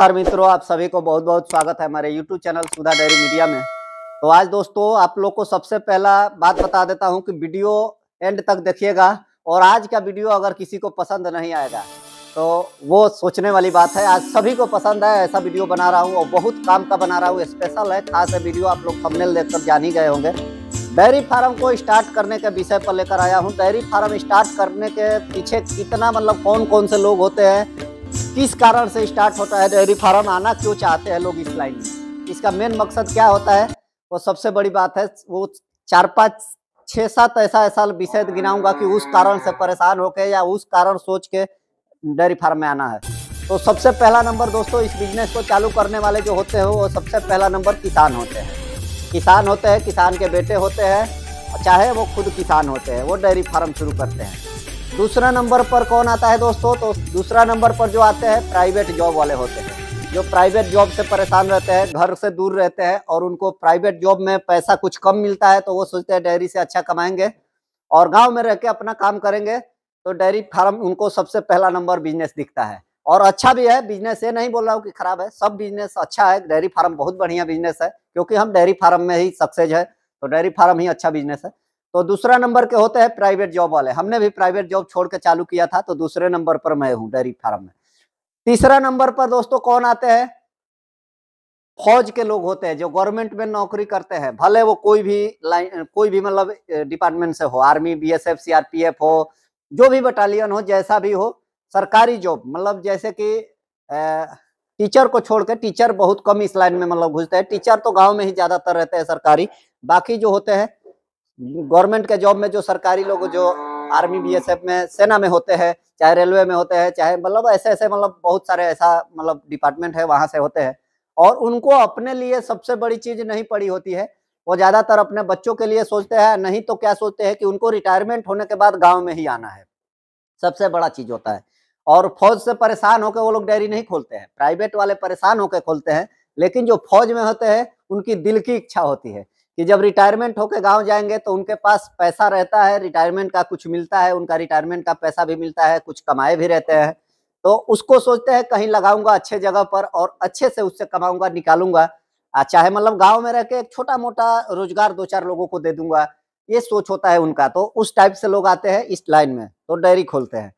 नमस्कार मित्रों आप सभी को बहुत बहुत स्वागत है हमारे YouTube channel Sudha dairy media में तो आज दोस्तों आप लोग को सबसे पहला बात बता देता हूं कि वीडियो एंड तक देखिएगा और आज का वीडियो अगर किसी को पसंद नहीं आएगा तो वो सोचने वाली बात है आज सभी को पसंद है ऐसा वीडियो बना रहा हूँ और बहुत काम का बना रहा हूँ स्पेशल है खास है वीडियो आप लोग थंबनेल देखकर जान ही गए होंगे डेयरी फार्म को स्टार्ट करने के विषय पर लेकर आया हूँ डेयरी फार्म स्टार्ट करने के पीछे कितना मतलब कौन कौन से लोग होते हैं किस कारण से स्टार्ट होता है डेयरी तो फार्म आना क्यों चाहते हैं लोग इस लाइन में इसका मेन मकसद क्या होता है वो सबसे बड़ी बात है वो चार पाँच छः सात ऐसा ऐसा विषय गिनाऊंगा कि उस कारण से परेशान होकर या उस कारण सोच के डेयरी फार्म में आना है तो सबसे पहला नंबर दोस्तों इस बिजनेस को चालू करने वाले जो होते हैं वो सबसे पहला नंबर किसान होते हैं किसान होते हैं किसान के बेटे होते हैं चाहे वो खुद किसान होते हैं वो डेयरी फार्म शुरू करते हैं दूसरा नंबर पर कौन आता है दोस्तों तो दूसरा नंबर पर जो आते हैं प्राइवेट जॉब वाले होते हैं जो प्राइवेट जॉब से परेशान रहते हैं घर से दूर रहते हैं और उनको प्राइवेट जॉब में पैसा कुछ कम मिलता है तो वो सोचते हैं डेयरी से अच्छा कमाएंगे और गांव में रह के अपना काम करेंगे तो डेयरी फार्म उनको सबसे पहला नंबर बिजनेस दिखता है और अच्छा भी है बिजनेस ये नहीं बोल रहा हूँ कि खराब है सब बिजनेस अच्छा है डेयरी फार्म बहुत बढ़िया बिजनेस है क्योंकि हम डेयरी फार्म में ही सक्सेस है तो डेयरी फार्म ही अच्छा बिजनेस है तो दूसरा नंबर के होते हैं प्राइवेट जॉब वाले हमने भी प्राइवेट जॉब छोड़ के चालू किया था तो दूसरे नंबर पर मैं हूं डेयरी फार्म में तीसरा नंबर पर दोस्तों कौन आते हैं फौज के लोग होते हैं जो गवर्नमेंट में नौकरी करते हैं भले वो कोई भी लाइन कोई भी मतलब डिपार्टमेंट से हो आर्मी बीएसएफ सीआरपीएफ हो जो भी बटालियन हो जैसा भी हो सरकारी जॉब मतलब जैसे कि टीचर को छोड़कर टीचर बहुत कम इस लाइन में मतलब घुसते हैं टीचर तो गांव में ही ज्यादातर रहते हैं सरकारी बाकी जो होते हैं गवर्नमेंट के जॉब में जो सरकारी लोग जो आर्मी बीएसएफ में सेना में होते हैं चाहे रेलवे में होते हैं चाहे मतलब ऐसे ऐसे मतलब बहुत सारे ऐसा मतलब डिपार्टमेंट है वहां से होते हैं और उनको अपने लिए सबसे बड़ी चीज नहीं पड़ी होती है वो ज्यादातर अपने बच्चों के लिए सोचते हैं नहीं तो क्या सोचते हैं कि उनको रिटायरमेंट होने के बाद गाँव में ही आना है सबसे बड़ा चीज होता है और फौज से परेशान होकर वो लोग डायरी नहीं खोलते हैं प्राइवेट वाले परेशान होकर खोलते हैं लेकिन जो फौज में होते हैं उनकी दिल की इच्छा होती है कि जब रिटायरमेंट होकर गांव जाएंगे तो उनके पास पैसा रहता है रिटायरमेंट का कुछ मिलता है उनका रिटायरमेंट का पैसा भी मिलता है कुछ कमाए भी रहते हैं तो उसको सोचते हैं कहीं लगाऊंगा अच्छे जगह पर और अच्छे से उससे कमाऊंगा निकालूंगा चाहे मतलब गांव में रह के एक छोटा मोटा रोजगार दो चार लोगों को दे दूंगा ये सोच होता है उनका तो उस टाइप से लोग आते हैं इस लाइन में तो डायरी खोलते हैं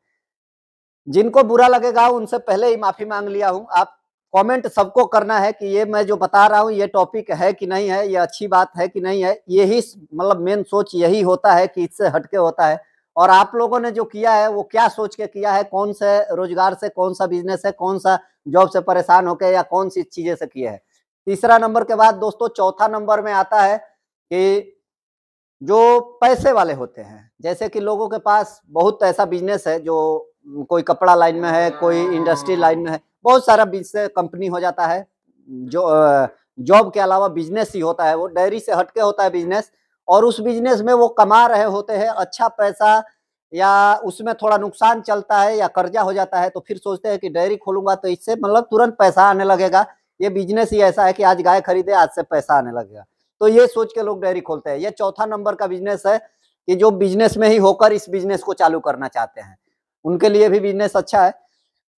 जिनको बुरा लगेगा उनसे पहले ही माफी मांग लिया हूं आप कमेंट सबको करना है कि ये मैं जो बता रहा हूँ ये टॉपिक है कि नहीं है ये अच्छी बात है कि नहीं है यही मतलब मेन सोच यही होता है कि इससे हटके होता है और आप लोगों ने जो किया है वो क्या सोच के किया है कौन से रोजगार से कौन सा बिजनेस है कौन सा जॉब से परेशान होकर या कौन सी चीजें से किए हैं तीसरा नंबर के बाद दोस्तों चौथा नंबर में आता है कि जो पैसे वाले होते हैं जैसे कि लोगों के पास बहुत ऐसा बिजनेस है जो कोई कपड़ा लाइन में है कोई इंडस्ट्री हाँ, हाँ, हाँ। लाइन में है बहुत सारा बिजनेस कंपनी हो जाता है जो जॉब के अलावा बिजनेस ही होता है वो डेयरी से हटके होता है बिजनेस और उस बिजनेस में वो कमा रहे होते हैं अच्छा पैसा या उसमें थोड़ा नुकसान चलता है या कर्जा हो जाता है तो फिर सोचते हैं कि डेयरी खोलूंगा तो इससे मतलब तुरंत पैसा आने लगेगा ये बिजनेस ही ऐसा है कि आज गाय खरीदे आज से पैसा आने लगेगा तो ये सोच के लोग डेयरी खोलते हैं ये चौथा नंबर का बिजनेस है कि जो बिजनेस में ही होकर इस बिजनेस को चालू करना चाहते हैं उनके लिए भी बिजनेस अच्छा है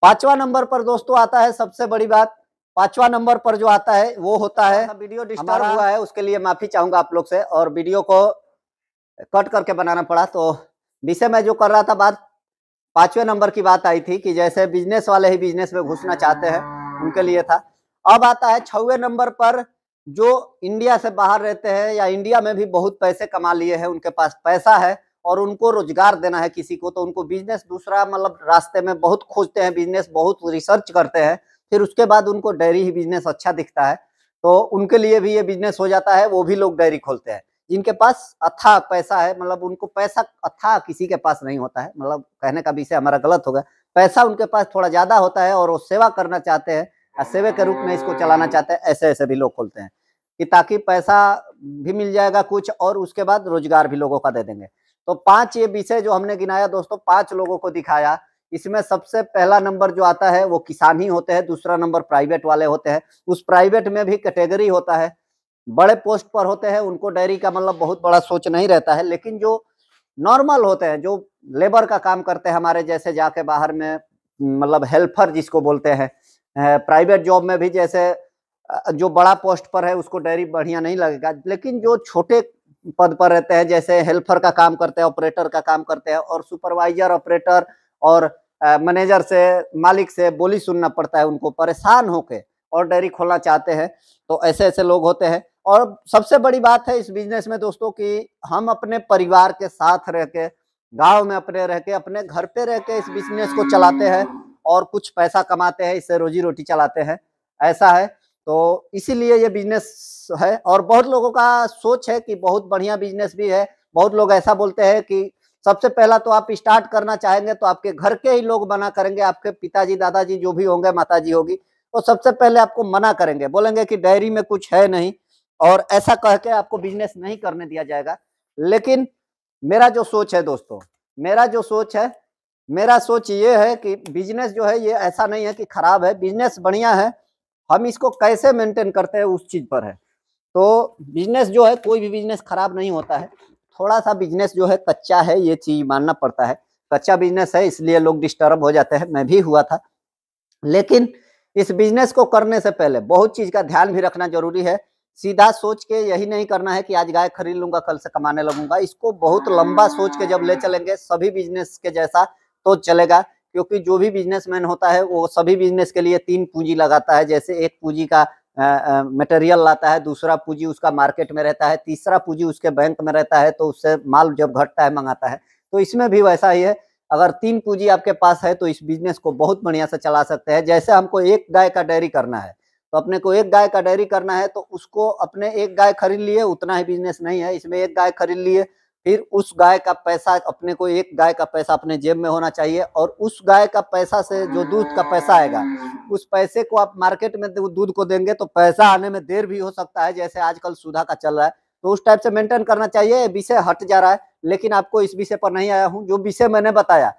पांचवा नंबर पर दोस्तों आता है सबसे बड़ी बात पांचवा नंबर पर जो आता है वो होता है वीडियो डिस्टर्ब हुआ है उसके लिए माफी चाहूंगा आप लोग से और वीडियो को कट करके बनाना पड़ा तो विषय में जो कर रहा था बात पांचवे नंबर की बात आई थी कि जैसे बिजनेस वाले ही बिजनेस में घुसना चाहते हैं उनके लिए था अब आता है छवे नंबर पर जो इंडिया से बाहर रहते हैं या इंडिया में भी बहुत पैसे कमा लिए हैं उनके पास पैसा है और उनको रोजगार देना है किसी को तो उनको बिजनेस दूसरा मतलब रास्ते में बहुत खोजते हैं बिजनेस बहुत रिसर्च करते हैं फिर उसके बाद उनको डेयरी ही बिजनेस अच्छा दिखता है तो उनके लिए भी ये बिजनेस हो जाता है वो भी लोग डेयरी खोलते हैं जिनके पास अथाह पैसा है मतलब उनको पैसा अथाह किसी के पास नहीं होता है मतलब कहने का विषय हमारा गलत होगा पैसा उनके पास थोड़ा ज्यादा होता है और वो सेवा करना चाहते हैं और सेवा के रूप में इसको चलाना चाहते हैं ऐसे ऐसे भी लोग खोलते हैं कि ताकि पैसा भी मिल जाएगा कुछ और उसके बाद रोजगार भी लोगों का दे देंगे तो पांच ये विषय जो हमने गिनाया दोस्तों पांच लोगों को दिखाया इसमें सबसे पहला नंबर जो आता है वो किसान ही होते हैं दूसरा नंबर प्राइवेट वाले होते हैं उस प्राइवेट में भी कैटेगरी होता है बड़े पोस्ट पर होते हैं उनको डेयरी का मतलब बहुत बड़ा सोच नहीं रहता है लेकिन जो नॉर्मल होते हैं जो लेबर का काम करते हैं हमारे जैसे जाके बाहर में मतलब हेल्पर जिसको बोलते हैं प्राइवेट जॉब में भी जैसे जो बड़ा पोस्ट पर है उसको डेयरी बढ़िया नहीं लगेगा लेकिन जो छोटे पद पर रहते हैं जैसे हेल्पर का काम करते हैं ऑपरेटर का काम करते हैं और सुपरवाइजर ऑपरेटर और मैनेजर से मालिक से बोली सुनना पड़ता है उनको परेशान होके और डेयरी खोलना चाहते हैं तो ऐसे ऐसे लोग होते हैं और सबसे बड़ी बात है इस बिजनेस में दोस्तों कि हम अपने परिवार के साथ रह के गाँव में अपने रह के अपने घर पे रह के इस बिजनेस को चलाते हैं और कुछ पैसा कमाते हैं इससे रोजी रोटी चलाते हैं ऐसा है तो इसीलिए ये बिजनेस है और बहुत लोगों का सोच है कि बहुत बढ़िया बिजनेस भी है बहुत लोग ऐसा बोलते हैं कि सबसे पहला तो आप स्टार्ट करना चाहेंगे तो आपके घर के ही लोग मना करेंगे आपके पिताजी दादाजी जो भी होंगे माताजी होगी वो तो सबसे पहले आपको मना करेंगे बोलेंगे कि डायरी में कुछ है नहीं और ऐसा कह के आपको बिजनेस नहीं करने दिया जाएगा लेकिन मेरा जो सोच है दोस्तों मेरा जो सोच है मेरा सोच ये है कि बिजनेस जो है ये ऐसा नहीं है कि खराब है बिजनेस बढ़िया है हम इसको कैसे मेंटेन करते हैं उस चीज़ पर है तो बिजनेस जो है कोई भी बिजनेस खराब नहीं होता है थोड़ा सा बिजनेस जो है कच्चा है ये चीज़ मानना पड़ता है कच्चा बिजनेस है इसलिए लोग डिस्टर्ब हो जाते हैं मैं भी हुआ था लेकिन इस बिजनेस को करने से पहले बहुत चीज़ का ध्यान भी रखना जरूरी है सीधा सोच के यही नहीं करना है कि आज गाय खरीद लूंगा कल से कमाने लगूंगा इसको बहुत लंबा सोच के जब ले चलेंगे सभी बिजनेस के जैसा तो चलेगा क्योंकि जो भी बिजनेसमैन होता है वो सभी बिजनेस के लिए तीन पूंजी लगाता है जैसे एक पूंजी का मटेरियल लाता है दूसरा पूंजी उसका मार्केट में रहता है तीसरा पूंजी उसके बैंक में रहता है तो उससे माल जब घटता है मंगाता है तो इसमें भी वैसा ही है अगर तीन पूंजी आपके पास है तो इस बिजनेस को बहुत बढ़िया से चला सकते हैं जैसे हमको एक गाय का डेयरी करना है तो अपने को एक गाय का डेयरी करना है तो उसको अपने एक गाय खरीद लिए उतना ही बिजनेस नहीं है इसमें एक गाय खरीद लिए फिर उस गाय का पैसा अपने को एक गाय का पैसा अपने जेब में होना चाहिए और उस गाय का पैसा से जो दूध का पैसा आएगा उस पैसे को आप मार्केट में दूध को देंगे तो पैसा आने में देर भी हो सकता है जैसे आजकल सुधा का चल रहा है तो उस टाइप से मेंटेन करना चाहिए विषय हट जा रहा है लेकिन आपको इस विषय पर नहीं आया हूँ जो विषय मैंने बताया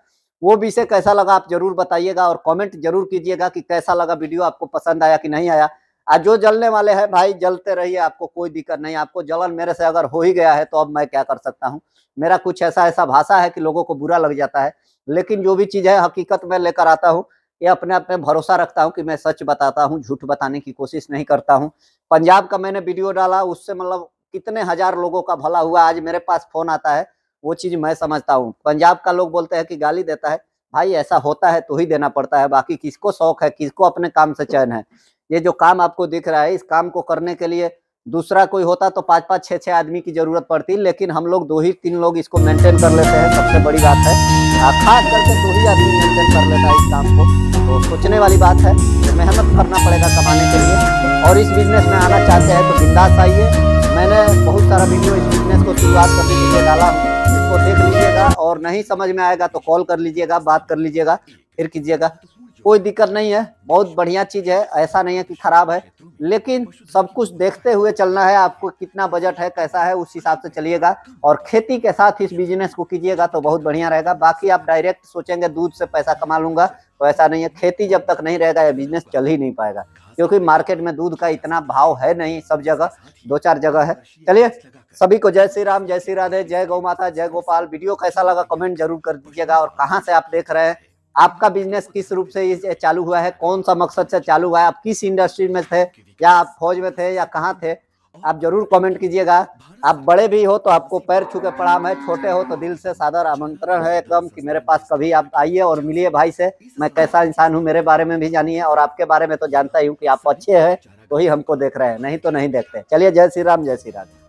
वो विषय कैसा लगा आप जरूर बताइएगा और कॉमेंट जरूर कीजिएगा कि कैसा लगा वीडियो आपको पसंद आया कि नहीं आया आज जो जलने वाले हैं भाई जलते रहिए आपको कोई दिक्कत नहीं आपको जलन मेरे से अगर हो ही गया है तो अब मैं क्या कर सकता हूँ मेरा कुछ ऐसा ऐसा भाषा है कि लोगों को बुरा लग जाता है लेकिन जो भी चीज़ है हकीकत में लेकर आता हूँ ये अपने आप में भरोसा रखता हूँ कि मैं सच बताता हूँ झूठ बताने की कोशिश नहीं करता हूँ पंजाब का मैंने वीडियो डाला उससे मतलब कितने हजार लोगों का भला हुआ आज मेरे पास फोन आता है वो चीज़ मैं समझता हूँ पंजाब का लोग बोलते हैं कि गाली देता है भाई ऐसा होता है तो ही देना पड़ता है बाकी किसको शौक है किसको अपने काम से चयन है ये जो काम आपको दिख रहा है इस काम को करने के लिए दूसरा कोई होता तो पाँच पाँच छः छः आदमी की ज़रूरत पड़ती लेकिन हम लोग दो ही तीन लोग इसको मेंटेन कर लेते हैं सबसे बड़ी बात है हाँ, खास करके दो ही आदमी मेंटेन कर लेता है इस काम को तो सोचने वाली बात है मेहनत करना पड़ेगा कमाने के लिए और इस बिजनेस में आना चाहते हैं तो बिंदास आइए मैंने बहुत सारा वीडियो इस बिजनेस को शुरुआत करने के लिए डाला इसको देख लीजिएगा और नहीं समझ में आएगा तो कॉल कर लीजिएगा बात कर लीजिएगा फिर कीजिएगा कोई दिक्कत नहीं है बहुत बढ़िया चीज है ऐसा नहीं है कि खराब है लेकिन सब कुछ देखते हुए चलना है आपको कितना बजट है कैसा है उस हिसाब से चलिएगा और खेती के साथ इस बिजनेस को कीजिएगा तो बहुत बढ़िया रहेगा बाकी आप डायरेक्ट सोचेंगे दूध से पैसा कमा लूंगा तो ऐसा नहीं है खेती जब तक नहीं रहेगा यह बिजनेस चल ही नहीं पाएगा क्योंकि मार्केट में दूध का इतना भाव है नहीं सब जगह दो चार जगह है चलिए सभी को जय श्री राम जय श्री राधे जय गौ माता जय गोपाल वीडियो कैसा लगा कमेंट जरूर कर दीजिएगा और कहाँ से आप देख रहे हैं आपका बिजनेस किस रूप से चालू हुआ है कौन सा मकसद से चालू हुआ है आप किस इंडस्ट्री में थे या आप फौज में थे या कहाँ थे आप जरूर कमेंट कीजिएगा आप बड़े भी हो तो आपको पैर छू के प्रणाम है छोटे हो तो दिल से सादर आमंत्रण है एकदम कि मेरे पास कभी आप आइए और मिलिए भाई से मैं कैसा इंसान हूँ मेरे बारे में भी जानिए और आपके बारे में तो जानता ही हूँ कि आप अच्छे हैं तो ही हमको देख रहे हैं नहीं तो नहीं देखते चलिए जय श्री राम जय श्री राम